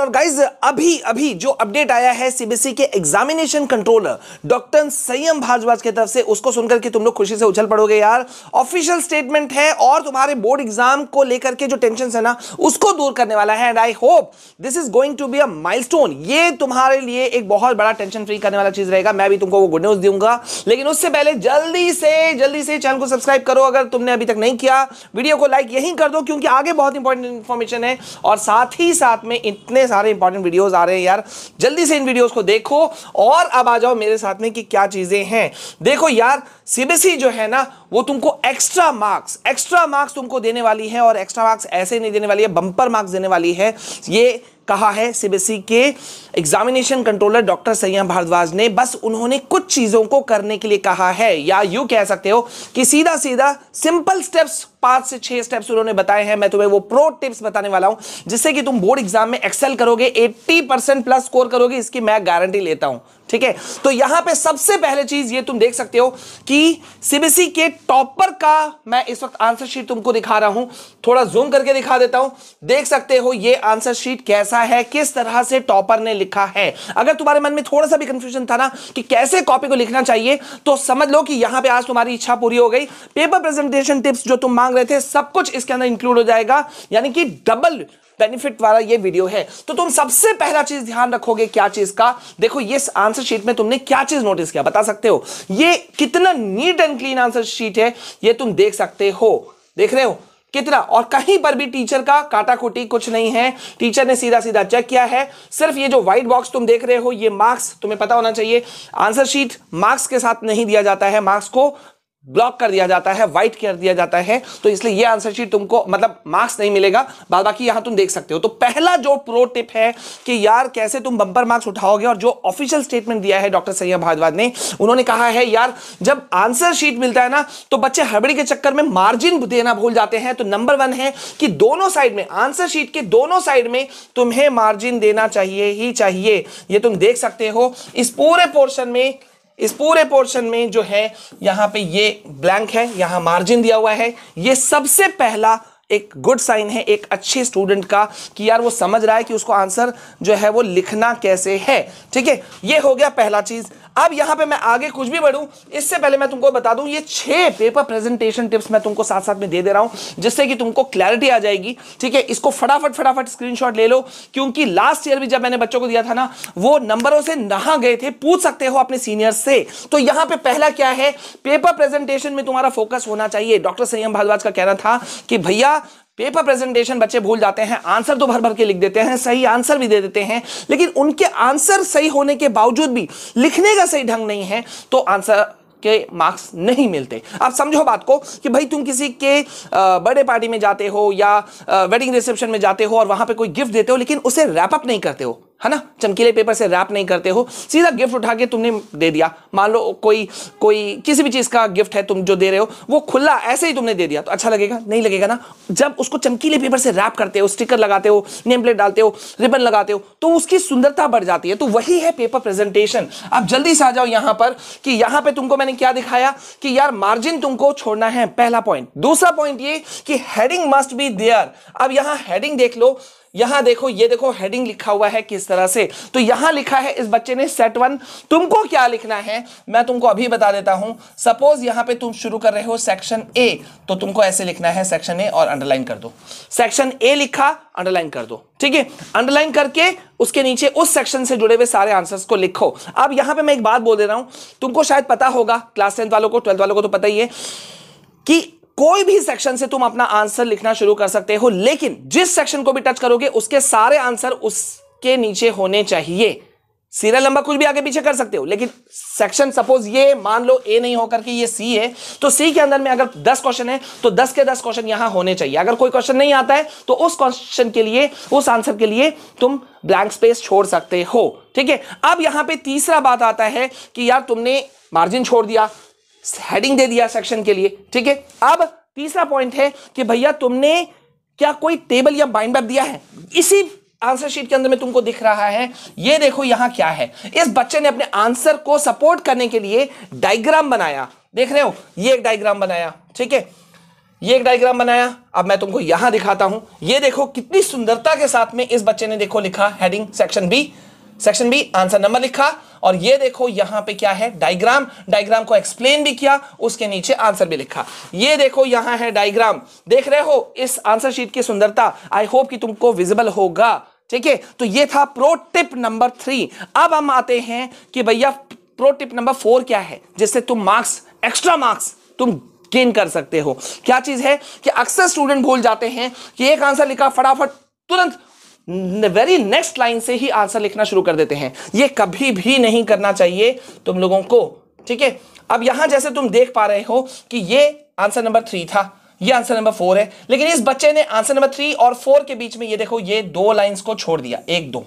और गाइज अभी अभी जो अपडेट आया है सीबीएसई के एग्जामिनेशन कंट्रोलर डॉक्टर संयम भारद्वाज की तरफ से उसको सुनकर कि तुम लोग खुशी से उछल पड़ोगे यार ऑफिशियल स्टेटमेंट है और तुम्हारे बोर्ड एग्जाम को लेकर के जो टेंशन है ना उसको दूर करने वाला है and I hope this is going to be a milestone ये तुम्हारे लिए एक बहुत बड़ा टेंशन फ्री करने वाला चीज रहेगा मैं भी तुमको वो गुड न्यूज दूंगा लेकिन उससे पहले जल्दी से जल्दी से चैनल को सब्सक्राइब करो अगर तुमने अभी तक नहीं किया वीडियो को लाइक यही कर दो क्योंकि आगे बहुत इंपॉर्टेंट इंफॉर्मेशन है और साथ ही साथ में इतने में सारे इंपॉर्टेंट वीडियोज आ रहे हैं यार जल्दी से इन वीडियोज को देखो और अब आ जाओ मेरे साथ में कि क्या चीज़ें हैं देखो यार सीबीएसई जो है ना वो तुमको एक्स्ट्रा मार्क्स एक्स्ट्रा मार्क्स तुमको देने वाली है और एक्स्ट्रा मार्क्स ऐसे नहीं देने वाली है बंपर मार्क्स देने वाली है ये कहा है सीबीएसई e के examination controller doctor Sanyam Bhardwaj ने बस उन्होंने कुछ चीज़ों को करने के लिए कहा है या यू कह सकते हो कि सीधा सीधा सिंपल स्टेप्स पांच से छह स्टेप्स उन्होंने बताए हैं मैं तुम्हें वो प्रो टिप्स बताने वाला हूं जिससे कि तुम बोर्ड एग्जाम में एक्सेल करोगे 80 परसेंट प्लस स्कोर करोगे इसकी मैं गारंटी लेता हूं ठीक है तो यहां पे सबसे पहले चीज ये तुम देख सकते हो कि सीबीसी के टॉपर का मैं इस वक्त आंसर शीट तुमको दिखा रहा हूं थोड़ा जूम करके दिखा देता हूं देख सकते हो ये आंसर शीट कैसा है किस तरह से टॉपर ने लिखा है अगर तुम्हारे मन में थोड़ा सा भी कंफ्यूजन था ना कि कैसे कॉपी को लिखना चाहिए तो समझ लो कि यहां पर आज तुम्हारी इच्छा पूरी हो गई पेपर प्रेजेंटेशन टिप्स जो तुम मांग रहे थे सब कुछ इसके अंदर इंक्लूड हो जाएगा यानी कि डबल बेनिफिट वाला ये वीडियो है तो तुम सबसे पहला चीज ध्यान रखोगे क्या चीज का देखो ये आंसर शीट में तुमने क्या चीज नोटिस किया बता सकते हो ये कितना neat and clean answer sheet है ये तुम देख सकते हो देख रहे हो कितना और कहीं पर भी टीचर का काटा कुटी कुछ नहीं है टीचर ने सीधा सीधा चेक किया है सिर्फ ये जो व्हाइट बॉक्स तुम देख रहे हो ये मार्क्स तुम्हें पता होना चाहिए आंसर शीट मार्क्स के साथ नहीं दिया जाता है मार्क्स को ब्लॉक कर दिया जाता है व्हाइट कर दिया जाता है तो इसलिए ये आंसर शीट तुमको मतलब मार्क्स नहीं मिलेगा बाद बाकी यहां तुम देख सकते हो तो पहला जो प्रो टिप है कि यार कैसे तुम बंपर मार्क्स उठाओगे और जो ऑफिशियल स्टेटमेंट दिया है डॉक्टर सैया भारद्वाज ने उन्होंने कहा है यार जब आंसर शीट मिलता है ना तो बच्चे हड़बड़ी के चक्कर में मार्जिन देना भूल जाते हैं तो नंबर वन है कि दोनों साइड में आंसर शीट के दोनों साइड में तुम्हें मार्जिन देना चाहिए ही चाहिए ये तुम देख सकते हो इस पूरे पोर्शन में इस पूरे पोर्शन में जो है यहां पे ये ब्लैंक है यहां मार्जिन दिया हुआ है ये सबसे पहला एक गुड साइन है एक अच्छे स्टूडेंट का कि यार वो समझ रहा है कि उसको आंसर जो है वो लिखना कैसे है ठीक है ये हो गया पहला चीज़ अब यहां पे मैं आगे कुछ भी बढ़ू इससे पहले मैं तुमको बता दूं ये छह पेपर प्रेजेंटेशन टिप्स मैं तुमको साथ साथ में दे दे रहा हूं जिससे कि तुमको क्लैरिटी आ जाएगी ठीक है इसको फटाफट फटाफट स्क्रीन ले लो क्योंकि लास्ट ईयर भी जब मैंने बच्चों को दिया था ना वो नंबरों से नहा गए थे पूछ सकते हो अपने सीनियर से तो यहां पर पहला क्या है पेपर प्रेजेंटेशन में तुम्हारा फोकस होना चाहिए डॉक्टर संयम भारद्वाज का कहना था कि भैया पेपर प्रेजेंटेशन बच्चे भूल जाते हैं आंसर तो भर भर के लिख देते हैं सही आंसर भी दे देते हैं लेकिन उनके आंसर सही होने के बावजूद भी लिखने का सही ढंग नहीं है तो आंसर के मार्क्स नहीं मिलते आप समझो बात को कि भाई तुम किसी के बर्थडे पार्टी में जाते हो या वेडिंग रिसेप्शन में जाते हो और वहां पे कोई गिफ्ट देते हो लेकिन उसे रैपअप नहीं करते हो है ना चमकीले पेपर से रैप नहीं करते हो सीधा गिफ्ट उठा के तुमने दे दिया मान लो कोई कोई किसी भी चीज़ का गिफ्ट है तुम जो दे रहे हो वो खुला ऐसे ही तुमने दे दिया तो अच्छा लगेगा नहीं लगेगा ना जब उसको चमकीले पेपर से रैप करते हो स्टिकर लगाते हो नेम प्लेट डालते हो रिबन लगाते हो तो उसकी सुंदरता बढ़ जाती है तो वही है पेपर प्रेजेंटेशन आप जल्दी से आ जाओ यहाँ पर कि यहाँ पे तुमको मैंने क्या दिखाया कि यार मार्जिन तुमको छोड़ना है पहला पॉइंट दूसरा पॉइंट ये कि हेडिंग मस्ट बी देयर अब यहाँ हेडिंग देख लो यहां देखो ये देखो हेडिंग लिखा हुआ है किस तरह से तो यहां लिखा है इस बच्चे ने सेट वन तुमको क्या लिखना है मैं तुमको अभी बता देता हूं सपोज यहां पे तुम शुरू कर रहे हो सेक्शन ए तो तुमको ऐसे लिखना है सेक्शन ए और अंडरलाइन कर दो सेक्शन ए लिखा अंडरलाइन कर दो ठीक है अंडरलाइन करके उसके नीचे उस सेक्शन से जुड़े हुए सारे आंसर्स को लिखो अब यहां पे मैं एक बात बोल दे रहा हूं तुमको शायद पता होगा क्लास टेंथ वालों को ट्वेल्थ वालों को तो पता ही है कि कोई भी सेक्शन से तुम अपना आंसर लिखना शुरू कर सकते हो लेकिन जिस सेक्शन को भी टच करोगे उसके सारे आंसर उसके नीचे होने चाहिए सीरियल नंबर कुछ भी आगे पीछे कर सकते हो लेकिन सेक्शन सपोज ये मान लो ए नहीं होकर के ये सी है तो सी के अंदर में अगर 10 क्वेश्चन है तो 10 के 10 क्वेश्चन यहां होने चाहिए अगर कोई क्वेश्चन नहीं आता है तो उस क्वेश्चन के लिए उस आंसर के लिए तुम ब्लैंक स्पेस छोड़ सकते हो ठीक है अब यहां पे तीसरा बात आता है कि यार तुमने मार्जिन छोड़ दिया हेडिंग दे दिया सेक्शन के लिए ठीक है अब तीसरा पॉइंट है कि भैया तुमने क्या कोई टेबल या बाइंड बैप दिया है इसी आंसर शीट के अंदर में तुमको दिख रहा है ये देखो यहां क्या है इस बच्चे ने अपने आंसर को सपोर्ट करने के लिए डायग्राम बनाया देख रहे हो ये एक डायग्राम बनाया ठीक है ये एक डायग्राम बनाया अब मैं तुमको यहां दिखाता हूं ये देखो कितनी सुंदरता के साथ में इस बच्चे ने देखो लिखा heading section B section B answer number लिखा और ये देखो यहां पे क्या है डायग्राम डायग्राम को एक्सप्लेन भी किया उसके नीचे आंसर भी लिखा ये देखो यहां है डायग्राम देख रहे हो इस आंसर शीट की सुंदरता आई होप कि तुमको विजिबल होगा ठीक है तो ये था प्रो टिप नंबर थ्री अब हम आते हैं कि भैया प्रो टिप नंबर फोर क्या है जिससे तुम मार्क्स एक्स्ट्रा मार्क्स तुम गेन कर सकते हो क्या चीज है कि अक्सर स्टूडेंट भूल जाते हैं कि एक आंसर लिखा फटाफट तुरंत वेरी नेक्स्ट लाइन से ही आंसर लिखना शुरू कर देते हैं ये कभी भी नहीं करना चाहिए तुम लोगों को ठीक है अब यहां जैसे तुम देख पा रहे हो कि ये आंसर नंबर थ्री था ये आंसर नंबर फोर है लेकिन इस बच्चे ने आंसर नंबर थ्री और फोर के बीच में ये देखो ये दो लाइंस को छोड़ दिया एक दो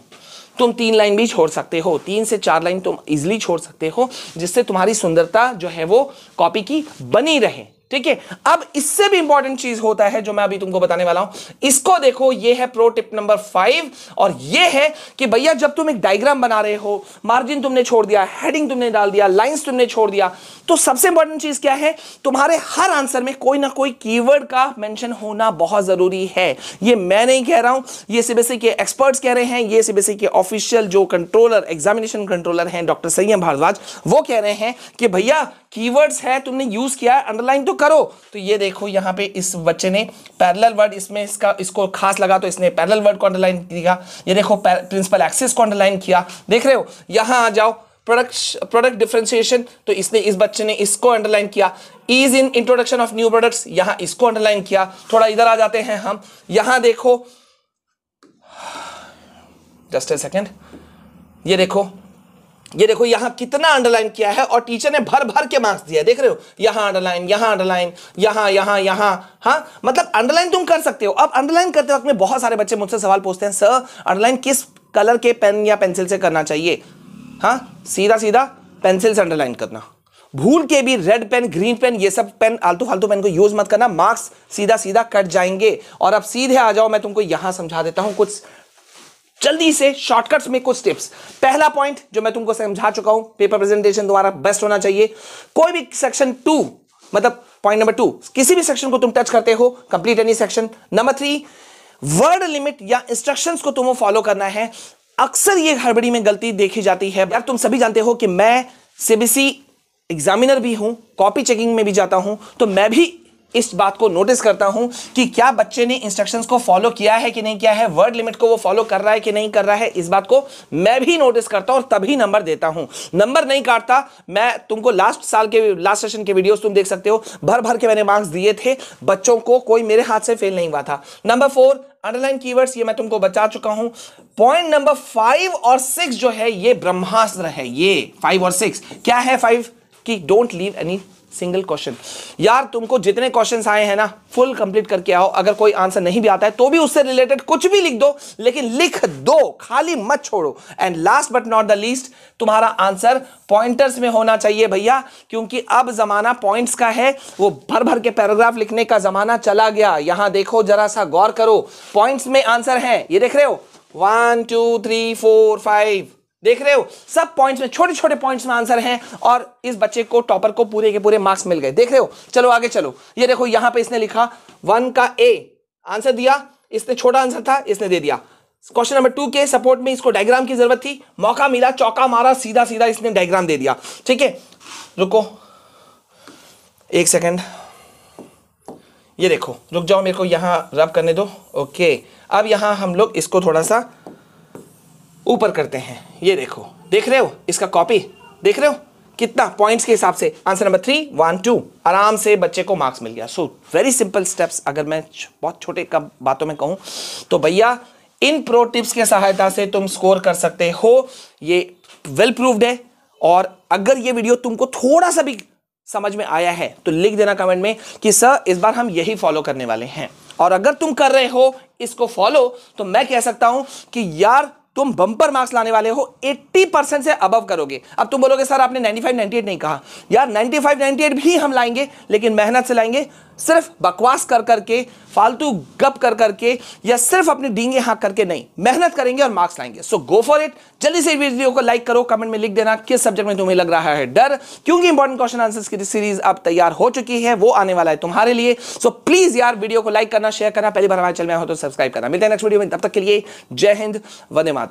तुम तीन लाइन भी छोड़ सकते हो तीन से चार लाइन तुम इजिली छोड़ सकते हो जिससे तुम्हारी सुंदरता जो है वो कॉपी की बनी रहे ठीक है अब इससे भी इंपॉर्टेंट चीज होता है जो मैं अभी तुमको बताने वाला हूं इसको देखो ये है प्रो टिप नंबर फाइव और ये है कि भैया जब तुम एक डायग्राम बना रहे हो मार्जिन तुमने छोड़ दिया हेडिंग तुमने डाल दिया लाइंस तुमने छोड़ दिया तो सबसे इंपॉर्टेंट चीज क्या है तुम्हारे हर आंसर में कोई ना कोई कीवर्ड का मेंशन होना बहुत जरूरी है ये मैं नहीं कह रहा हूं ये सीबीएसई के एक्सपर्ट्स कह रहे हैं ये सीबीएसई के ऑफिशियल जो कंट्रोलर एग्जामिनेशन कंट्रोलर हैं डॉक्टर सैयम भारद्वाज वो कह रहे हैं कि भैया कीवर्ड्स है तुमने यूज किया अंडरलाइन तो करो तो ये देखो यहाँ पे इस बच्चे ने पैरेलल वर्ड इसमें इसका इसको खास लगा तो इसने पैरेलल वर्ड को अंडरलाइन किया ये देखो प्रिंसिपल एक्सिस को अंडरलाइन किया देख रहे हो यहाँ आ जाओ प्रोडक्ट प्रोडक्ट डिफ्रेंसिएशन तो इसने इस बच्चे ने इसको अंडरलाइन किया is in introduction of new products यहाँ इसको अंडरलाइन किया थोड़ा इधर आ जाते हैं हम यहाँ देखो जस्ट ए सेकेंड ये देखो ये देखो यहां कितना अंडरलाइन किया है और टीचर ने भर भर के मार्क्स दिया है देख रहे हो यहां अंडरलाइन यहां अंडरलाइन यहां यहां यहां हाँ मतलब अंडरलाइन तुम कर सकते हो अब अंडरलाइन करते वक्त में बहुत सारे बच्चे मुझसे सवाल पूछते हैं सर अंडरलाइन किस कलर के पेन या पेंसिल से करना चाहिए हाँ सीधा सीधा पेंसिल से अंडरलाइन करना भूल के भी रेड पेन ग्रीन पेन ये सब पेन आलतू फालतू पेन को यूज मत करना मार्क्स सीधा सीधा कट जाएंगे और अब सीधे आ जाओ मैं तुमको यहां समझा देता हूं कुछ जल्दी से शॉर्टकट्स में कुछ टिप्स पहला पॉइंट जो मैं तुमको समझा चुका हूं पेपर प्रेजेंटेशन तुम्हारा बेस्ट होना चाहिए कोई भी सेक्शन टू मतलब पॉइंट नंबर टू किसी भी सेक्शन को तुम टच करते हो complete any section number three word limit या इंस्ट्रक्शंस को तुम्हें फॉलो करना है अक्सर ये हड़बड़ी में गलती देखी जाती है यार तुम सभी जानते हो कि मैं सीबीसी एग्जामिनर भी हूं कॉपी चेकिंग में भी जाता हूं तो मैं भी इस बात को नोटिस करता हूं कि क्या बच्चे ने इंस्ट्रक्शंस को फॉलो किया है कि नहीं किया है वर्ड लिमिट को वो फॉलो कर रहा है कि नहीं कर रहा है इस बात को मैं भी नोटिस करता हूं और तभी नंबर देता हूं नंबर नहीं काटता मैं तुमको लास्ट साल के लास्ट सेशन के वीडियोस तुम देख सकते हो भर भर के मैंने मार्क्स दिए थे बच्चों को कोई मेरे हाथ से फेल नहीं हुआ था नंबर फोर अंडरलाइन कीवर्ड्स ये मैं तुमको बचा चुका हूं पॉइंट नंबर फाइव और सिक्स जो है ये ब्रह्मास्त्र है ये फाइव और सिक्स क्या है फाइव कि don't leave any single question यार तुमको जितने क्वेश्चन आए हैं ना फुल कंप्लीट करके आओ अगर कोई आंसर नहीं भी आता है तो भी उससे रिलेटेड कुछ भी लिख दो लेकिन लिख दो खाली मत छोड़ो and last but not the least तुम्हारा आंसर पॉइंटर्स में होना चाहिए भैया क्योंकि अब जमाना पॉइंट्स का है वो भर भर के पैराग्राफ लिखने का जमाना चला गया यहां देखो जरा सा गौर करो पॉइंट्स में आंसर है ये देख रहे हो one two three four five देख रहे हो सब पॉइंट्स में छोटे छोटे पॉइंट्स में आंसर हैं और इस बच्चे को टॉपर को पूरे के पूरे मार्क्स मिल गए देख रहे हो चलो आगे चलो ये देखो यहां पे इसने लिखा वन का ए आंसर दिया इसने छोटा आंसर था इसने दे दिया क्वेश्चन नंबर टू के सपोर्ट में इसको डायग्राम की जरूरत थी मौका मिला चौका मारा सीधा सीधा इसने डायग्राम दे दिया ठीक है रुको एक सेकेंड ये देखो रुक जाओ मेरे को यहां रब करने दो ओके अब यहां हम लोग इसको थोड़ा सा ऊपर करते हैं ये देखो देख रहे हो इसका कॉपी देख रहे हो कितना पॉइंट्स के हिसाब से answer number three one two आराम से बच्चे को मार्क्स मिल गया सो वेरी सिंपल स्टेप्स अगर मैं बहुत छोटे कम बातों में कहूं तो भैया इन प्रो टिप्स की सहायता से तुम स्कोर कर सकते हो ये वेल प्रूव्ड है और अगर ये वीडियो तुमको थोड़ा सा भी समझ में आया है तो लिख देना कमेंट में कि सर इस बार हम यही फॉलो करने वाले हैं और अगर तुम कर रहे हो इसको फॉलो तो मैं कह सकता हूं कि यार तुम बंपर मार्क्स लाने वाले हो 80 परसेंट से अबव करोगे अब तुम बोलोगे सर आपने 95 98 नहीं कहा यार 95 98 भी हम लाएंगे लेकिन मेहनत से लाएंगे सिर्फ बकवास कर करके फालतू गप कर करके या सिर्फ अपने डींगे हाँ करके नहीं मेहनत करेंगे और मार्क्स लाएंगे सो गो फॉर इट जल्दी से वीडियो को लाइक करो कमेंट में लिख देना किस सब्जेक्ट में तुम्हें लग रहा है डर क्योंकि इंपॉर्टेंट क्वेश्चन आंसर्स की सीरीज अब तैयार हो चुकी है वो आने वाला है तुम्हारे लिए सो so, प्लीज यार वीडियो को लाइक करना शेयर करना पहली बार हमारे चैनल में हो तो सब्सक्राइब करना मिलते हैं नेक्स्ट वीडियो में तब तक के लिए जय हिंद वंदे मातरम